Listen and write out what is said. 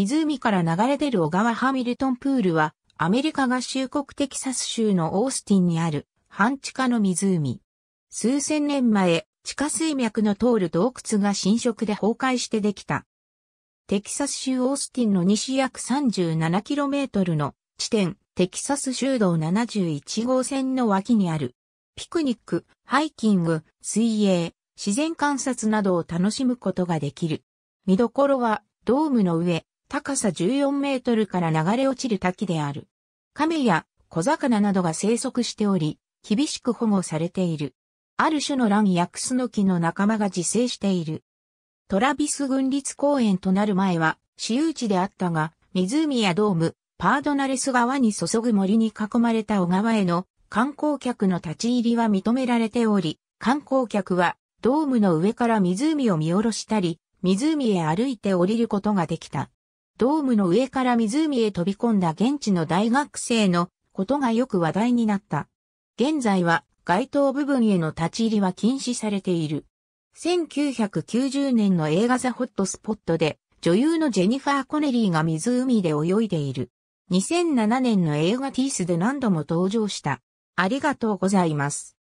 湖から流れ出る小川ハミルトンプールは、アメリカ合衆国テキサス州のオースティンにある、半地下の湖。数千年前、地下水脈の通る洞窟が浸食で崩壊してできた。テキサス州オースティンの西約 37km の地点、テキサス州道71号線の脇にある。ピクニック、ハイキング、水泳、自然観察などを楽しむことができる。見どころは、ドームの上、高さ14メートルから流れ落ちる滝である。亀や小魚などが生息しており、厳しく保護されている。ある種の乱やクスノキの仲間が自生している。トラビス軍立公園となる前は、私有地であったが、湖やドーム、パードナレス川に注ぐ森に囲まれた小川への観光客の立ち入りは認められており、観光客はドームの上から湖を見下ろしたり、湖へ歩いて降りることができた。ドームの上から湖へ飛び込んだ現地の大学生のことがよく話題になった。現在は街頭部分への立ち入りは禁止されている。1990年の映画ザ・ホットスポットで女優のジェニファー・コネリーが湖で泳いでいる。2007年の映画ティースで何度も登場した。ありがとうございます。